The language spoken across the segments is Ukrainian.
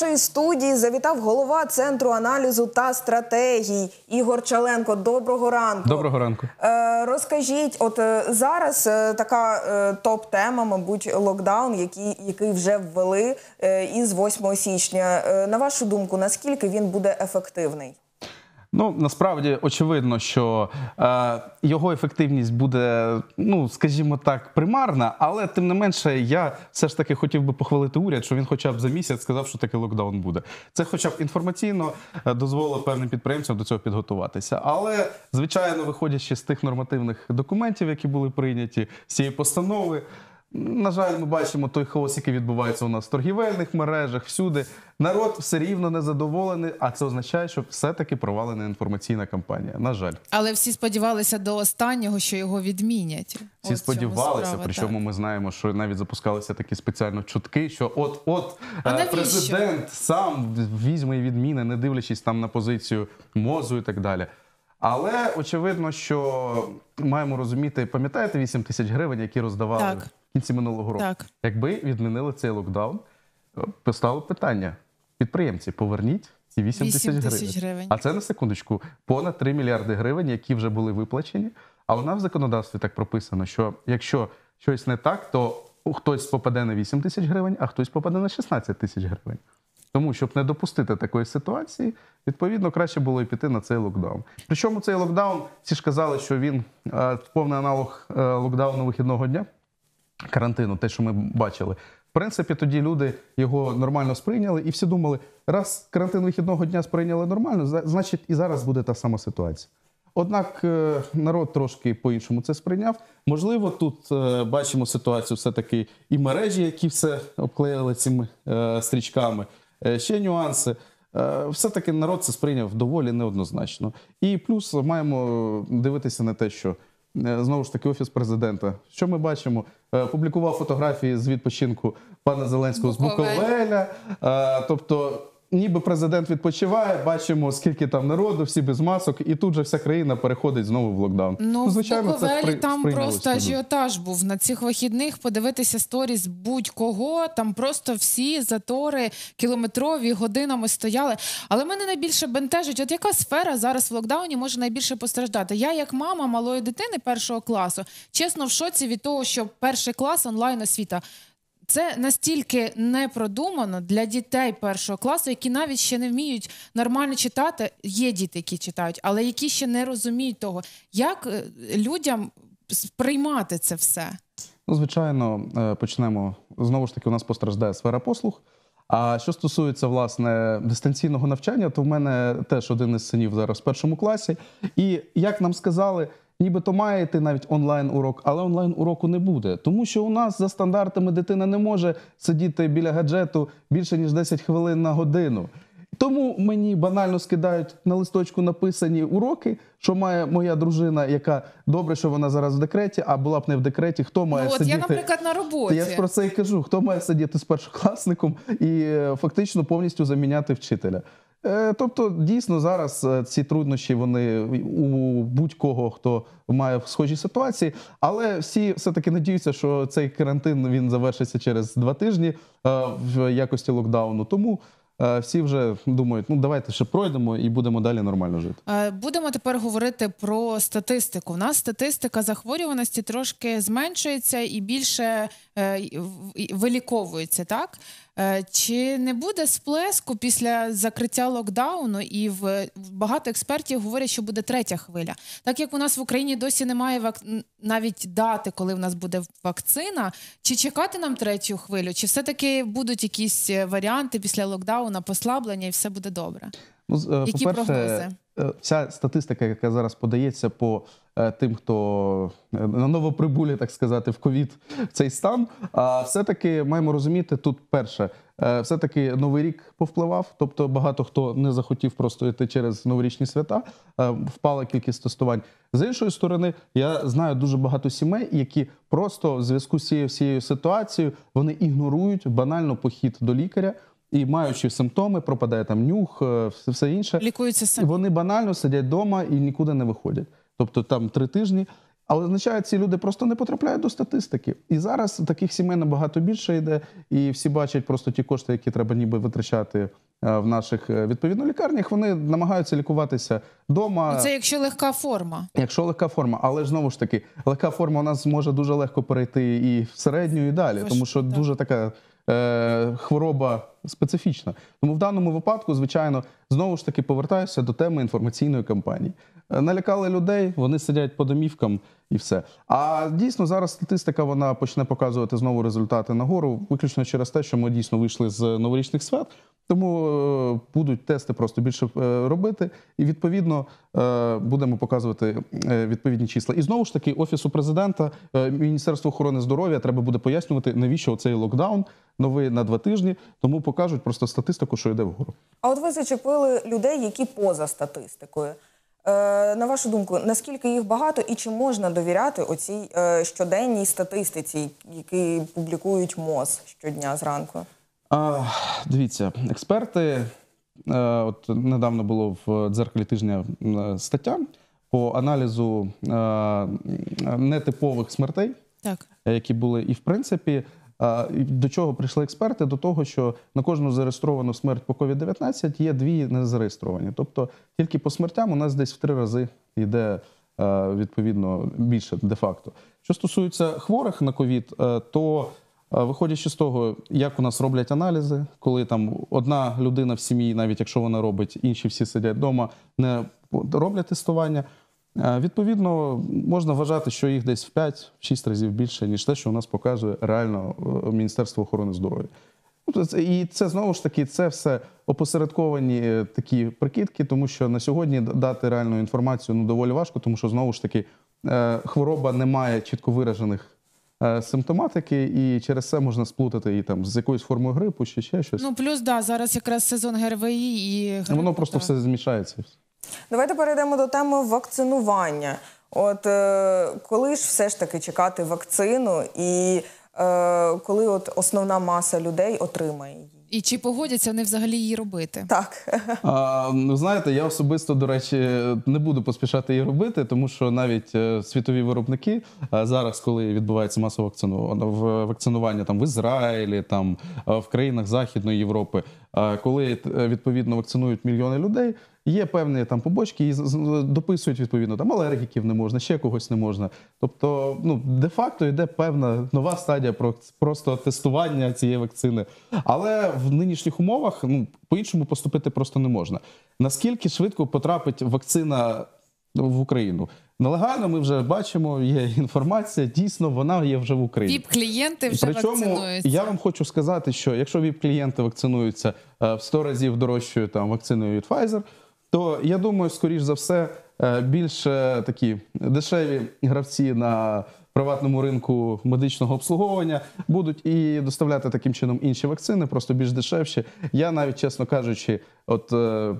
нашої студії завітав голова центру аналізу та стратегій Ігор Чаленко. Доброго ранку. Доброго ранку. Е, розкажіть, от е, зараз е, така топ-тема, мабуть, локдаун, який, який вже ввели із 8 січня. На вашу думку, наскільки він буде ефективний? Ну насправді очевидно, що е, його ефективність буде, ну скажімо так, примарна, але тим не менше, я все ж таки хотів би похвалити уряд, що він, хоча б за місяць, сказав, що такий локдаун буде. Це, хоча б інформаційно, е, дозволило певним підприємцям до цього підготуватися. Але звичайно, виходячи з тих нормативних документів, які були прийняті, з цієї постанови. На жаль, ми бачимо той хаос, який відбувається у нас в торгівельних мережах, всюди. Народ все рівно незадоволений, а це означає, що все-таки провалена інформаційна кампанія. На жаль, але всі сподівалися до останнього, що його відмінять. Всі от сподівалися. Справа, причому так. ми знаємо, що навіть запускалися такі спеціально чутки, що от от а е, президент сам візьме і відміне, не дивлячись там на позицію мозу і так далі. Але очевидно, що маємо розуміти, пам'ятаєте 8 тисяч гривень, які роздавали. Так кінці минулого року. Так. Якби відмінили цей локдаун, е, постало питання: підприємці, поверніть ці 8 тисяч гривень. гривень. А це на секундочку, понад 3 мільярди гривень, які вже були виплачені. А у нас в законодавстві так прописано, що якщо щось не так, то хтось попаде на 8 тисяч гривень, а хтось попаде на 16 тисяч гривень. Тому щоб не допустити такої ситуації, відповідно краще було і піти на цей локдаун. Причому цей локдаун всі ж казали, що він е, повний аналог е, локдауну вихідного дня карантину, те, що ми бачили. В принципі, тоді люди його нормально сприйняли, і всі думали, раз карантин вихідного дня сприйняли нормально, значить і зараз буде та сама ситуація. Однак е, народ трошки по-іншому це сприйняв. Можливо, тут е, бачимо ситуацію все-таки і мережі, які все обклеїли цими е, стрічками, ще нюанси. Все-таки народ це сприйняв доволі неоднозначно. І плюс маємо дивитися на те, що. Е, знову ж таки офіс президента. Що ми бачимо? Е, публікував фотографії з відпочинку пана Зеленського з Буковеля. Е, тобто ніби президент відпочиває, бачимо, скільки там народу, всі без масок, і тут же вся країна переходить знову в локдаун. Ну, ну звичайно, в Буковелі спри... там просто ажіотаж був на цих вихідних. Подивитися сторіс будь-кого. Там просто всі затори кілометрові годинами стояли. Але мене найбільше бентежить. От яка сфера зараз в локдауні може найбільше постраждати? Я, як мама малої дитини першого класу, чесно в шоці від того, що перший клас онлайн освіта. Це настільки не продумано для дітей першого класу, які навіть ще не вміють нормально читати. Є діти, які читають, але які ще не розуміють того, як е, людям сприймати це все. Ну, звичайно, е, почнемо знову ж таки. У нас постраждає сфера послуг. А що стосується власне дистанційного навчання, то в мене теж один із синів зараз в першому класі. І як нам сказали нібито маєте навіть онлайн-урок, але онлайн-уроку не буде. Тому що у нас за стандартами дитина не може сидіти біля гаджету більше ніж 10 хвилин на годину. Тому мені банально скидають на листочку написані уроки, що має моя дружина, яка добре, що вона зараз в декреті, а була б не в декреті. Хто має ну, от сидіти? я, наприклад, на роботі. Я ж про це і кажу. Хто має сидіти з першокласником і е, фактично повністю заміняти вчителя? Е, тобто, дійсно, зараз е, ці труднощі вони у будь-кого, хто має схожі ситуації, але всі все-таки надіються, що цей карантин він завершиться через два тижні е, в якості локдауну. Тому всі вже думають, ну давайте ще пройдемо і будемо далі нормально жити. Будемо тепер говорити про статистику. У нас статистика захворюваності трошки зменшується і більше виліковується, так. Е, чи не буде сплеску після закриття локдауну? І в багато експертів говорять, що буде третя хвиля. Так як у нас в Україні досі немає вак... навіть дати, коли в нас буде вакцина, чи чекати нам третю хвилю, чи все-таки будуть якісь е, варіанти після локдауна, послаблення, і все буде добре? Ну, е, Які прогнози? Е, вся статистика, яка зараз подається по е, тим, хто е, на новоприбулі, так сказати, в ковід цей стан, а все-таки маємо розуміти тут перше. Все-таки новий рік повпливав, тобто багато хто не захотів просто йти через новорічні свята, впала кількість тестувань. З іншої сторони, я знаю дуже багато сімей, які просто в зв'язку з цією всією ситуацією вони ігнорують банально похід до лікаря і маючи симптоми, пропадає там нюх, е, все, все інше. Лікуються самі. Вони банально сидять вдома і нікуди не виходять. Тобто там три тижні. Але означає, ці люди просто не потрапляють до статистики. І зараз таких сімей набагато більше йде, і всі бачать просто ті кошти, які треба ніби витрачати е, в наших е, відповідно лікарнях. Вони намагаються лікуватися вдома. Ну, це якщо легка форма, якщо легка форма, але знову ж таки легка форма у нас може дуже легко перейти і в середню, і далі, тому що дуже така е, хвороба специфічна. Тому в даному випадку, звичайно, знову ж таки повертаюся до теми інформаційної кампанії. Е, налякали людей, вони сидять по домівкам і все. А дійсно зараз статистика вона почне показувати знову результати нагору, виключно через те, що ми дійсно вийшли з новорічних свят. Тому е, будуть тести просто більше е, робити, і відповідно будемо показувати відповідні числа. І знову ж таки, офісу президента, Міністерству охорони здоров'я треба буде пояснювати, навіщо цей локдаун новий на два тижні. Тому покажуть просто статистику, що йде вгору. А от ви зачепили людей, які поза статистикою. Е, на вашу думку, наскільки їх багато і чи можна довіряти оцій е, щоденній статистиці, які публікують МОЗ щодня зранку? А, Дивіться, експерти е, от недавно було в дзеркалі тижня стаття по аналізу нетипових смертей, так. які були, і в принципі. До чого прийшли експерти? До того, що на кожну зареєстровану смерть по COVID-19 є дві незареєстровані. Тобто тільки по смертям у нас десь в три рази йде е, відповідно більше де-факто. Що стосується хворих на ковід, е, то е, Виходячи з того, як у нас роблять аналізи, коли там одна людина в сім'ї, навіть якщо вона робить, інші всі сидять вдома, не роблять тестування. Е, відповідно, можна вважати, що їх десь в 5-6 разів більше, ніж те, що у нас показує реально е, Міністерство охорони здоров'я. Ну, і це знову ж таки це все опосередковані е, такі прикидки, тому що на сьогодні дати реальну інформацію ну доволі важко, тому що знову ж таки хвороба не має чітко виражених. Симптоматики, і через це можна сплутати і там з якоюсь формою грипу, чи ще щось. Ну плюс да зараз якраз сезон ГРВІ і ну, грипу, воно просто так. все змішається. Давайте перейдемо до теми вакцинування. От е, коли ж все ж таки чекати вакцину, і е, коли от основна маса людей отримає її? І чи погодяться вони взагалі її робити? Так а, ну знаєте, я особисто до речі не буду поспішати її робити, тому що навіть е, світові виробники е, зараз, коли відбувається масове ну, вакцинування там в Ізраїлі, там е, в країнах Західної Європи, коли відповідно вакцинують мільйони людей. Є певні там побочки, і дописують відповідно там алергіків не можна, ще когось не можна. Тобто, ну де-факто йде певна нова стадія про просто тестування цієї вакцини. Але в нинішніх умовах ну по-іншому поступити просто не можна. Наскільки швидко потрапить вакцина в Україну? Нелегально ми вже бачимо, є інформація. Дійсно, вона є вже в Україні. віп клієнти вже Причому, вакцинуються. Я вам хочу сказати, що якщо віп клієнти вакцинуються е, в 100 разів дорожчою там вакциною від Pfizer, то я думаю, скоріш за все, е, більше такі дешеві гравці на приватному ринку медичного обслуговування будуть і доставляти таким чином інші вакцини, просто більш дешевші. Я навіть, чесно кажучи, от е, е,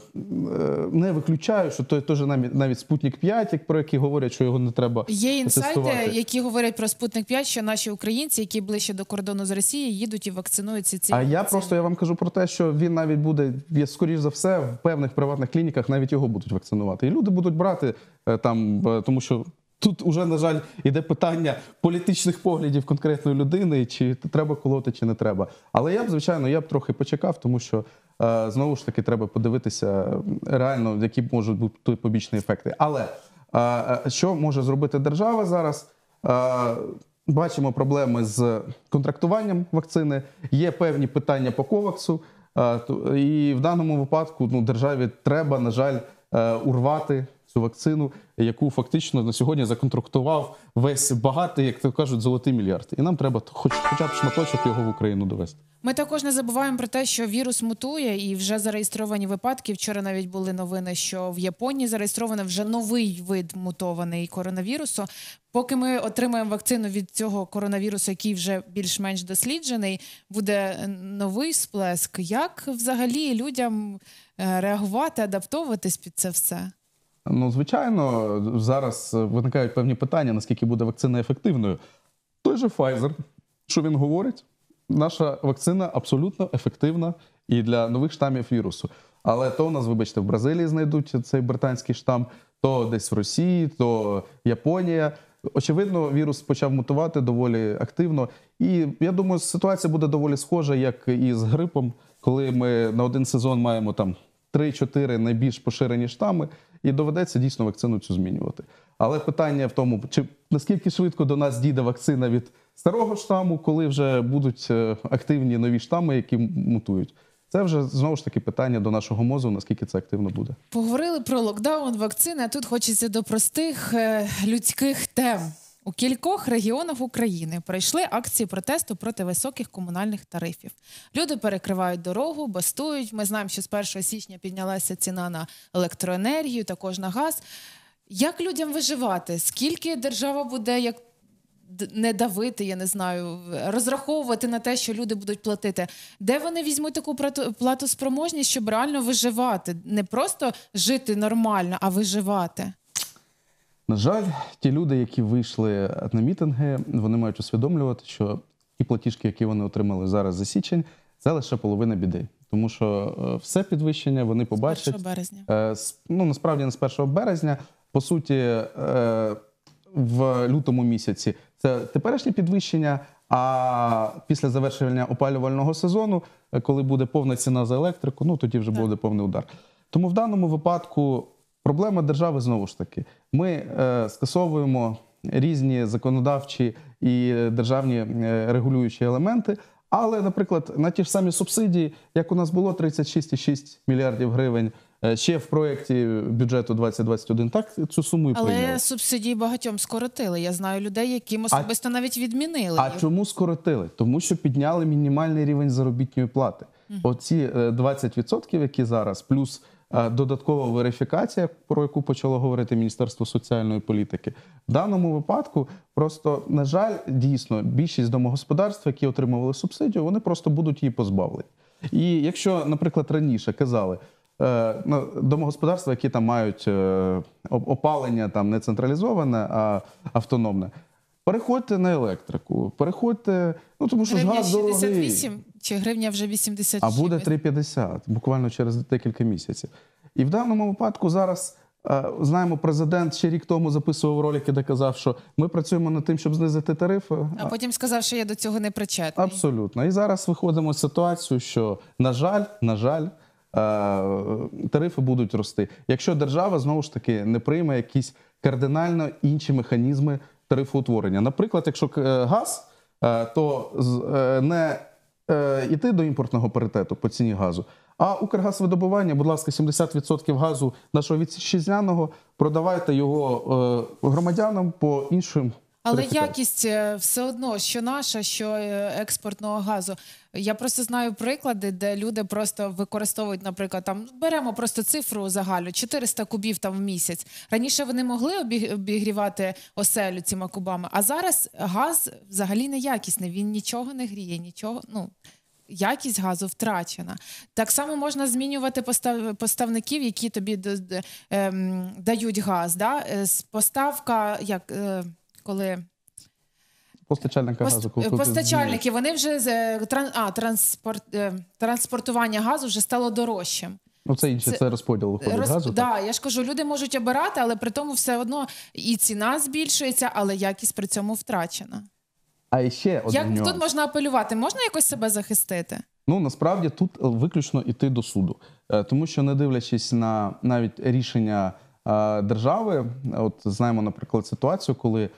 не виключаю, що той теж навіть навіть спутник 5, як про який говорять, що його не треба. Є інсайти, тестувати. які говорять про спутник 5, що наші українці, які ближче до кордону з Росії, їдуть і вакцинуються. Ці а вакцини. я просто я вам кажу про те, що він навіть буде я скоріш за все в певних приватних клініках навіть його будуть вакцинувати, і люди будуть брати е, там, тому що Тут уже, на жаль, іде питання політичних поглядів конкретної людини, чи треба колоти, чи не треба. Але я б, звичайно, я б трохи почекав, тому що е, знову ж таки треба подивитися реально, які можуть бути побічні ефекти. Але е, е, що може зробити держава зараз? Е, бачимо проблеми з контрактуванням вакцини. Є певні питання по коваксу, е, і в даному випадку ну, державі треба, на жаль, е, урвати цю вакцину, яку фактично на сьогодні законтрактував весь багатий, як то кажуть, золотий мільярд. І нам треба хоч хоча б шматочок його в Україну довести. Ми також не забуваємо про те, що вірус мутує, і вже зареєстровані випадки. Вчора навіть були новини, що в Японії зареєстровано вже новий вид мутований коронавірусу. Поки ми отримаємо вакцину від цього коронавірусу, який вже більш-менш досліджений, буде новий сплеск. Як взагалі людям е, реагувати, адаптовуватись під це все? Ну, звичайно, зараз виникають певні питання, наскільки буде вакцина ефективною. Той же Pfizer, що він говорить, наша вакцина абсолютно ефективна і для нових штамів вірусу. Але то у нас, вибачте, в Бразилії знайдуть цей британський штам, то десь в Росії, то Японія. Очевидно, вірус почав мутувати доволі активно. І я думаю, ситуація буде доволі схожа, як і з грипом, коли ми на один сезон маємо там 3-4 найбільш поширені штами, і доведеться дійсно вакцину цю змінювати. Але питання в тому, чи наскільки швидко до нас дійде вакцина від старого штаму, коли вже будуть е, активні нові штами, які мутують. Це вже знову ж таки питання до нашого мозу. наскільки це активно буде. Поговорили про локдаун, вакцини. а Тут хочеться до простих е, людських тем. У кількох регіонах України пройшли акції протесту проти високих комунальних тарифів. Люди перекривають дорогу, бастують. Ми знаємо, що з 1 січня піднялася ціна на електроенергію, також на газ. Як людям виживати? Скільки держава буде як не давити, я не знаю, розраховувати на те, що люди будуть платити? Де вони візьмуть таку плату спроможність, щоб реально виживати? Не просто жити нормально, а виживати. На жаль, ті люди, які вийшли на мітинги, вони мають усвідомлювати, що ті платіжки, які вони отримали зараз за січень, це лише половина біди. Тому що е, все підвищення вони побачать е, з 1 березня. Ну насправді не з 1 березня. По суті, е, в лютому місяці це теперішнє підвищення. А після завершення опалювального сезону, коли буде повна ціна за електрику, ну тоді вже буде повний удар. Тому в даному випадку Проблема держави знову ж таки. Ми е, скасовуємо різні законодавчі і державні е, регулюючі елементи. Але, наприклад, на ті ж самі субсидії, як у нас було 36,6 мільярдів гривень е, ще в проєкті бюджету 2021, так цю суму і але субсидії багатьом скоротили. Я знаю людей, яким особисто а, навіть відмінили. А їх. чому скоротили? Тому що підняли мінімальний рівень заробітної плати. Оці 20%, е, які зараз, плюс додаткова верифікація, про яку почало говорити Міністерство соціальної політики. В даному випадку просто, на жаль, дійсно більшість домогосподарств, які отримували субсидію, вони просто будуть її позбавлені. І якщо, наприклад, раніше казали, е, домогосподарства, які там мають е, опалення, там не централізоване, а автономне, Переходьте на електрику, переходьте, ну тому що ж газ дорогий. 68 чи гривня вже 86? А буде 3,50 буквально через декілька місяців. І в даному випадку зараз е, знаємо, президент ще рік тому записував ролики, де казав, що ми працюємо над тим, щоб знизити тарифи. А потім сказав, що я до цього не причетний. Абсолютно. І зараз виходимо з ситуацію, що на жаль, на жаль. Е, тарифи будуть рости, якщо держава знову ж таки не прийме якісь кардинально інші механізми тарифоутворення. Наприклад, якщо е, газ, е, то е, не йти до імпортного паритету по ціні газу. А Укргазвидобування, будь ласка, 70% газу нашого вітчизняного продавайте його громадянам по іншим але якість е, все одно, що наша, що е, експортного газу. Я просто знаю приклади, де люди просто використовують, наприклад, там беремо просто цифру загальну, 400 кубів там в місяць. Раніше вони могли обігрівати оселю цими кубами, а зараз газ взагалі не якісний. Він нічого не гріє, нічого. ну... Якість газу втрачена. Так само можна змінювати постав... поставників, які тобі ем, дають газ. Да? Е, поставка як коли. Постачальника Пост... газу Тут постачальники. Вони вже з е, а, транспорт е, транспортування газу вже стало дорожчим. Ну, це інше, це, це розподіл виходить Роз... газу. Да, так, я ж кажу, люди можуть обирати, але при тому все одно і ціна збільшується, але якість при цьому втрачена. А ще один Як нюанс. тут можна апелювати? Можна якось себе захистити? Ну насправді тут е, виключно йти до суду, тому що не дивлячись на навіть рішення держави, от знаємо, наприклад, ситуацію, коли.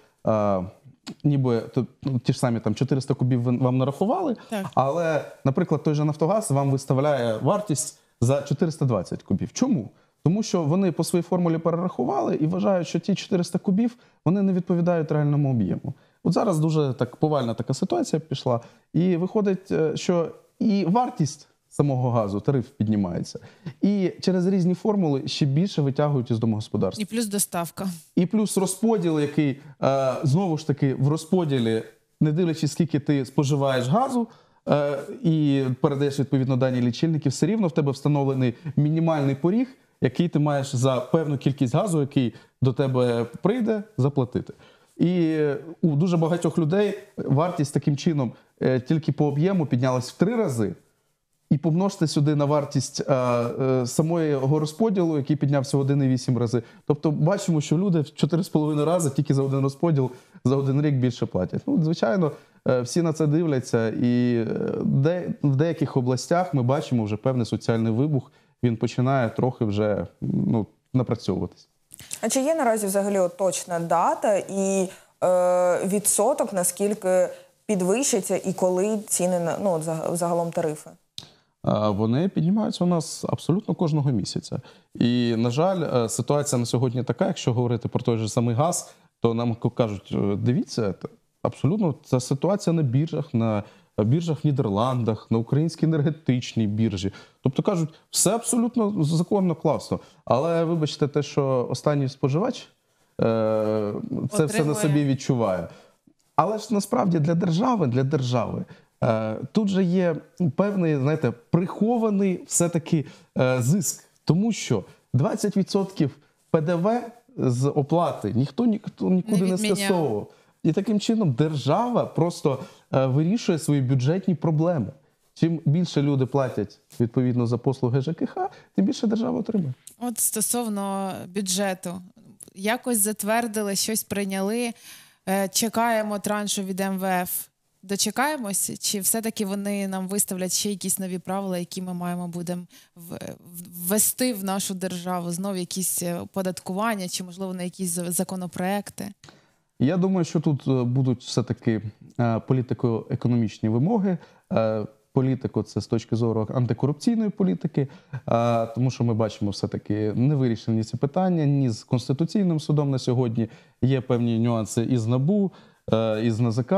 Ніби то, ну, ті ж самі там 400 кубів вам нарахували, так. але, наприклад, той же Нафтогаз вам виставляє вартість за 420 кубів. Чому? Тому що вони по своїй формулі перерахували і вважають, що ті 400 кубів вони не відповідають реальному об'єму. От зараз дуже так повальна така ситуація пішла, і виходить, е, що і вартість самого газу, тариф піднімається. І через різні формули ще більше витягують із домогосподарства. І плюс доставка. І плюс розподіл, який е, знову ж таки в розподілі, не дивлячись, скільки ти споживаєш газу. Е, і передаєш відповідно дані лічильників, все рівно в тебе встановлений мінімальний поріг, який ти маєш за певну кількість газу, який до тебе прийде, заплатити. І у дуже багатьох людей вартість таким чином е, тільки по об'єму піднялась в три рази. І помножте сюди на вартість е, е, самої його розподілу, який піднявся 1,8 рази. Тобто, бачимо, що люди в 4,5 рази тільки за один розподіл за один рік більше платять. Ну, звичайно, е, всі на це дивляться, і де в деяких областях ми бачимо вже певний соціальний вибух. Він починає трохи вже ну напрацьовуватись. А чи є наразі взагалі точна дата і е, відсоток наскільки підвищиться і коли ціни на ну загалом тарифи? Вони піднімаються у нас абсолютно кожного місяця. І, на жаль, е, ситуація на сьогодні така, якщо говорити про той же самий газ, то нам кажуть: «Е, дивіться, абсолютно ця ситуація на біржах, на е, біржах в Нідерландах, на українській енергетичній біржі. Тобто кажуть, все абсолютно законно класно. Але вибачте, те, що останній споживач це Отримує. все на собі відчуває. Але ж насправді для держави, для держави Е, тут же є певний, знаєте, прихований все-таки е, зиск, тому що 20% ПДВ з оплати ніхто ніхто нікуди не, не скасовував. І таким чином держава просто е, вирішує свої бюджетні проблеми. Чим більше люди платять відповідно за послуги ЖКХ, тим більше держава отримує. От стосовно бюджету, якось затвердили, щось прийняли. Чекаємо траншу від МВФ дочекаємось, чи все-таки вони нам виставлять ще якісь нові правила, які ми маємо будемо ввести в нашу державу знов якісь е, податкування, чи можливо на якісь законопроекти? Я думаю, що тут е, будуть все таки е, політико-економічні вимоги. Політику це з точки зору антикорупційної політики, тому що ми бачимо все таки не вирішені ці питання ні з конституційним судом на сьогодні. Є певні нюанси із набу. Е, із НАЗК.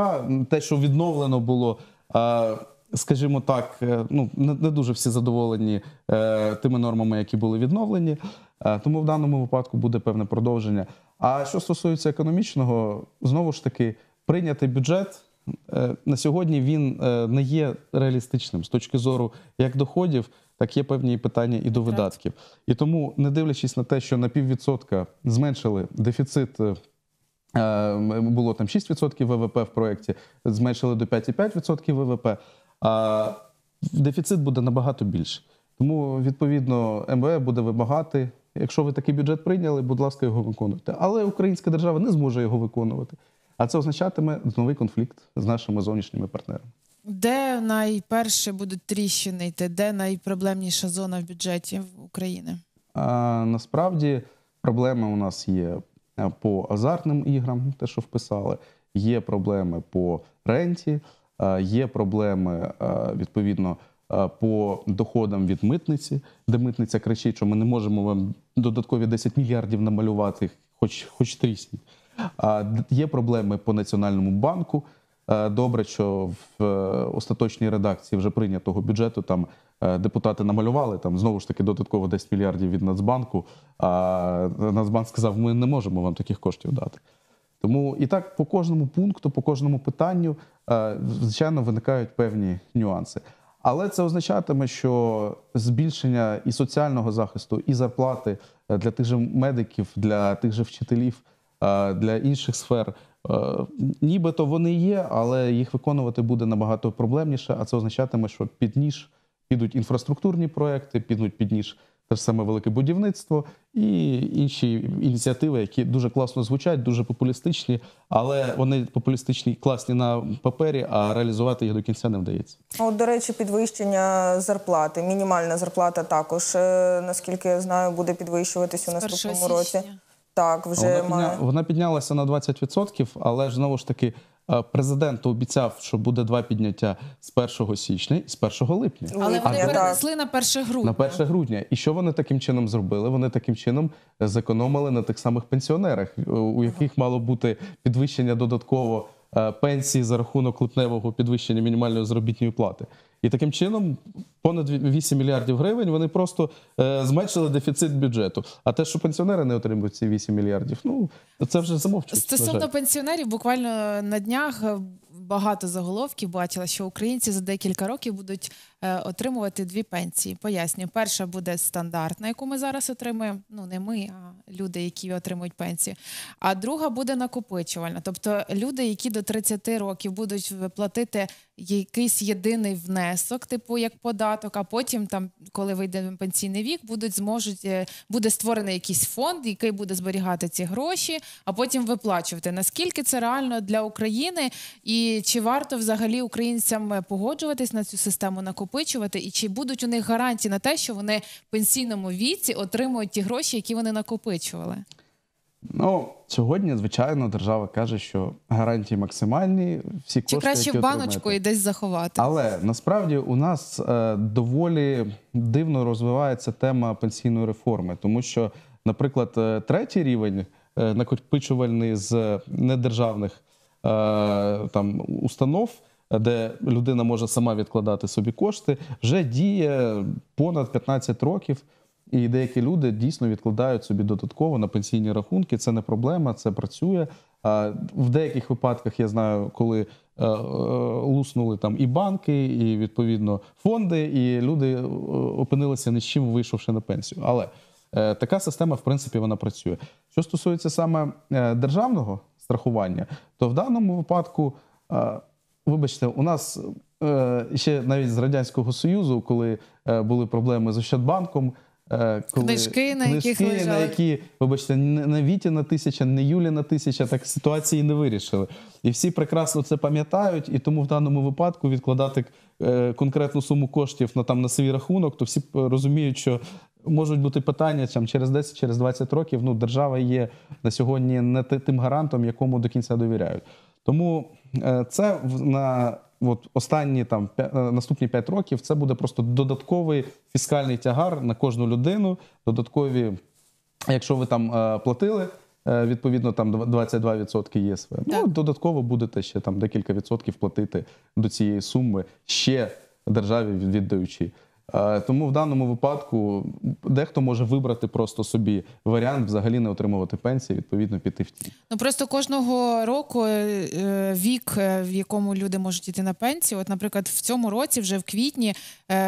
Те, що відновлено було. Е, скажімо так, е, ну не дуже всі задоволені е, тими нормами, які були відновлені, е, тому в даному випадку буде певне продовження. А що стосується економічного, знову ж таки, прийнятий бюджет е, на сьогодні він е, не є реалістичним з точки зору як доходів, так є певні питання і до видатків. І тому, не дивлячись на те, що на піввідсотка зменшили дефіцит Е, було там 6% ВВП в проєкті, зменшили до 5,5% ВВП, а дефіцит буде набагато більший. Тому, відповідно, МВФ буде вимагати. Якщо ви такий бюджет прийняли, будь ласка, його виконуйте. Але українська держава не зможе його виконувати. А це означатиме новий конфлікт з нашими зовнішніми партнерами. Де найперше будуть тріщини йти? Де найпроблемніша зона в бюджеті України? А, Насправді проблеми у нас є Е, по азартним іграм, те, що вписали, є проблеми по ренті, е, є проблеми е, відповідно. По доходам від митниці, де митниця кричить, що ми не можемо вам додаткові 10 мільярдів намалювати, хоч хоч трісні. Є проблеми по національному банку, Е, добре, що в е, остаточній редакції вже прийнятого бюджету там е, депутати намалювали там знову ж таки додатково 10 мільярдів від Нацбанку. А Нацбанк сказав: ми не можемо вам таких коштів дати. Тому і так по кожному пункту, по кожному питанню, звичайно, виникають певні нюанси. Але це означатиме, що збільшення і соціального захисту, і зарплати для тих же медиків, для тих же вчителів, для інших сфер Е, нібито вони є, але їх виконувати буде набагато проблемніше, а це означатиме, що під ніж підуть інфраструктурні проекти, підуть під ніж те ж саме велике будівництво і інші ініціативи, які дуже класно звучать, дуже популістичні, але вони популістичні класні на папері, а реалізувати їх до кінця не вдається. Ну, от, до речі, підвищення зарплати. Мінімальна зарплата також, е, наскільки я знаю, буде підвищуватись у наступному році. Так, вже вона, має... підня... вона піднялася на 20%, але ж знову ж таки. Е, президент обіцяв, що буде два підняття з 1 січня і з 1 липня, але вони перенесли на 1 грудня. На 1 грудня. І що вони таким чином зробили? Вони таким чином зекономили на тих самих пенсіонерах, е, у яких мало бути підвищення додатково е, пенсії за рахунок липневого підвищення мінімальної заробітної плати. І таким чином понад 8 мільярдів гривень вони просто е, зменшили дефіцит бюджету. А те, що пенсіонери не отримують ці 8 мільярдів, ну це вже замовчують. Стосовно пенсіонерів, буквально на днях багато заголовків бачила, що українці за декілька років будуть Е, отримувати дві пенсії. Поясню, перша буде стандартна, яку ми зараз отримуємо. Ну не ми, а люди, які отримують пенсію. А друга буде накопичувальна. Тобто люди, які до 30 років будуть виплатити якийсь єдиний внесок, типу як податок. А потім, там, коли вийде пенсійний вік, будуть зможуть е, буде створений якийсь фонд, який буде зберігати ці гроші, а потім виплачувати. Наскільки це реально для України, і чи варто взагалі українцям е, погоджуватись на цю систему накопичення? накопичувати, і чи будуть у них гарантії на те, що вони в пенсійному віці отримують ті гроші, які вони накопичували? Ну сьогодні, звичайно, держава каже, що гарантії максимальні. Всі кошти, Чи краще в баночку і десь заховати. Але насправді у нас е, доволі дивно розвивається тема пенсійної реформи, тому що, наприклад, е, третій рівень е, накопичувальний з недержавних е, там установ де людина може сама відкладати собі кошти, вже діє понад 15 років. І деякі люди дійсно відкладають собі додатково на пенсійні рахунки. Це не проблема, це працює. В деяких випадках я знаю, коли е, е, луснули там і банки, і відповідно фонди, і люди е, опинилися ні з чим, вийшовши на пенсію. Але така система, в принципі, вона працює. Що стосується саме державного страхування, то в даному випадку Вибачте, у нас е, ще навіть з радянського союзу, коли е, були проблеми з Ощадбанком, е, коли книжки, на книжки, лежали. на які, вибачте, не не на тисяча, не Юлі на тисяча, так ситуації не вирішили. І всі прекрасно це пам'ятають, і тому в даному випадку відкладати е, конкретну суму коштів на там на свій рахунок, то всі е, розуміють, що. Можуть бути питання там, через 10 через 20 років. Ну, держава є на сьогодні не тим гарантом, якому до кінця довіряють. Тому Е, це на от останні там е, наступні п'ять років це буде просто додатковий фіскальний тягар на кожну людину. Додаткові, якщо ви там е, платили. Відповідно, там 22% ЄСВ. Ну, так. Ну додатково будете ще там декілька відсотків платити до цієї суми ще державі віддаючи. Е, тому в даному випадку дехто може вибрати просто собі варіант, взагалі не отримувати пенсії, відповідно піти в тінь. Ну просто кожного року е, е, вік, в якому люди можуть йти на пенсію. От, наприклад, в цьому році, вже в квітні,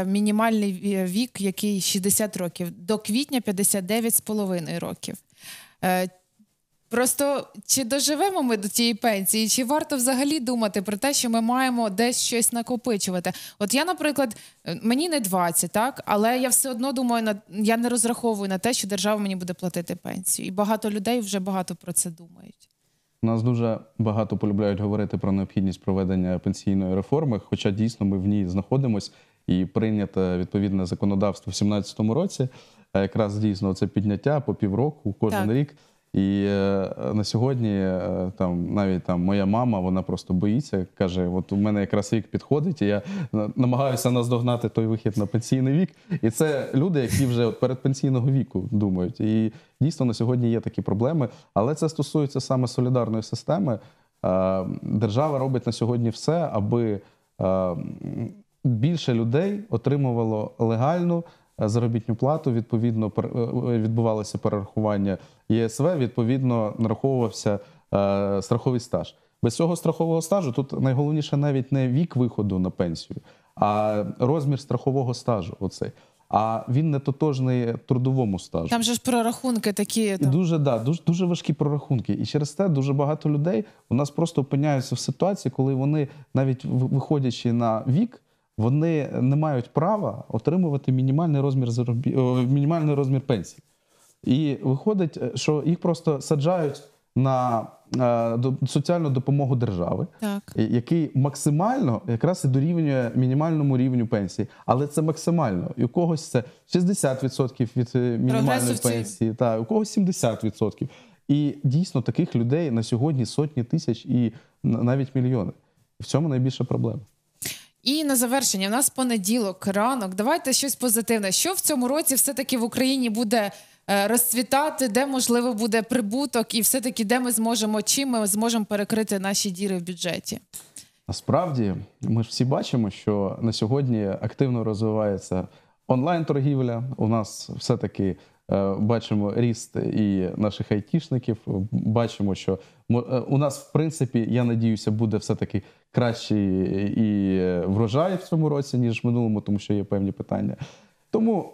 мінімальний вік, який 60 років, до квітня 59,5 років. Просто чи доживемо ми до тієї пенсії, чи варто взагалі думати про те, що ми маємо десь щось накопичувати? От я, наприклад, мені не 20, так але я все одно думаю, я не розраховую на те, що держава мені буде платити пенсію, і багато людей вже багато про це думають. Нас дуже багато полюбляють говорити про необхідність проведення пенсійної реформи, хоча дійсно ми в ній знаходимось і прийнято відповідне законодавство в 2017 році. Якраз дійсно це підняття по півроку кожен так. рік. І е, на сьогодні е, там навіть там моя мама, вона просто боїться. Каже: От у мене якраз вік підходить, і я намагаюся наздогнати той вихід на пенсійний вік. І це люди, які вже от перед пенсійного віку думають. І дійсно на сьогодні є такі проблеми, але це стосується саме солідарної системи. Е, держава робить на сьогодні все, аби більше людей отримувало легальну. Е, заробітну плату. Відповідно, е, е, відбувалося перерахування ЄСВ. Відповідно, нараховувався страховий стаж. Без цього страхового стажу тут найголовніше навіть не вік виходу на пенсію, а розмір страхового стажу. Оцей. А він не тотожний трудовому стажу. Там же ж прорахунки такі там. дуже да дуже дуже важкі прорахунки. І через те дуже багато людей у нас просто опиняються в ситуації, коли вони навіть виходячи на вік вони не мають права отримувати мінімальний розмір заробі... Е, мінімальний розмір пенсії. І виходить, е, що їх просто саджають на е, соціальну допомогу держави, так. який максимально якраз і дорівнює мінімальному рівню пенсії. Але це максимально. І у когось це 60% від мінімальної пенсії, та у когось 70%. І дійсно таких людей на сьогодні сотні тисяч і навіть мільйони. В цьому найбільша проблема. І на завершення в нас понеділок, ранок. Давайте щось позитивне. Що в цьому році все-таки в Україні буде е, розцвітати, де можливо буде прибуток, і все-таки де ми зможемо, чим ми зможемо перекрити наші діри в бюджеті? Насправді, ми ж всі бачимо, що на сьогодні активно розвивається онлайн-торгівля. У нас все-таки Е, бачимо ріст і наших айтішників. Бачимо, що е, у нас, в принципі, я надіюся, буде все-таки кращий і е, врожай в цьому році, ніж в минулому, тому що є певні питання. Тому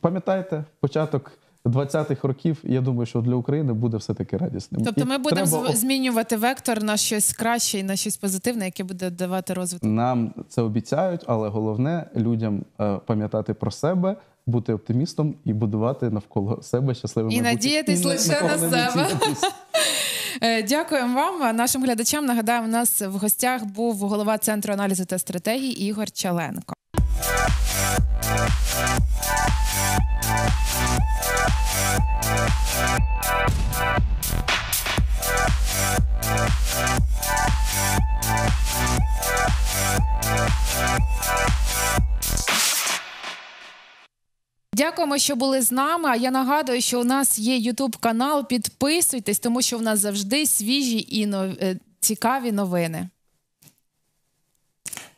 пам'ятайте, початок. 20-х років я думаю, що для України буде все таки радісним. Тобто, ми і будемо треба... змінювати вектор на щось краще і на щось позитивне, яке буде давати розвиток. Нам це обіцяють, але головне людям пам'ятати про себе, бути оптимістом і будувати навколо себе щасливе і надіятись лише на себе. Е, дякуємо вам, нашим глядачам. Нагадаю, у нас в гостях був голова центру аналізу та стратегії Ігор Чаленко. Дякуємо, що були з нами. А я нагадую, що у нас є Ютуб канал. Підписуйтесь, тому що в нас завжди свіжі і нов... Е, цікаві новини.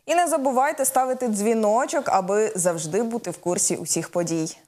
І не забувайте ставити дзвіночок, аби завжди бути в курсі усіх подій.